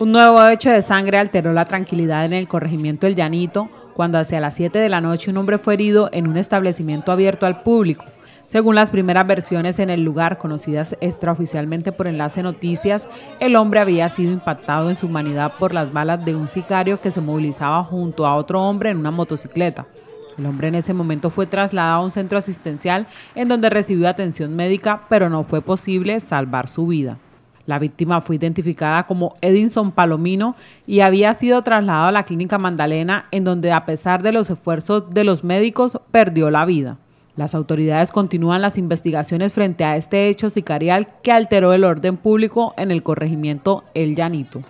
Un nuevo hecho de sangre alteró la tranquilidad en el corregimiento El Llanito cuando hacia las 7 de la noche un hombre fue herido en un establecimiento abierto al público. Según las primeras versiones en el lugar, conocidas extraoficialmente por Enlace Noticias, el hombre había sido impactado en su humanidad por las balas de un sicario que se movilizaba junto a otro hombre en una motocicleta. El hombre en ese momento fue trasladado a un centro asistencial en donde recibió atención médica, pero no fue posible salvar su vida. La víctima fue identificada como Edinson Palomino y había sido trasladado a la clínica Mandalena, en donde a pesar de los esfuerzos de los médicos perdió la vida. Las autoridades continúan las investigaciones frente a este hecho sicarial que alteró el orden público en el corregimiento El Llanito.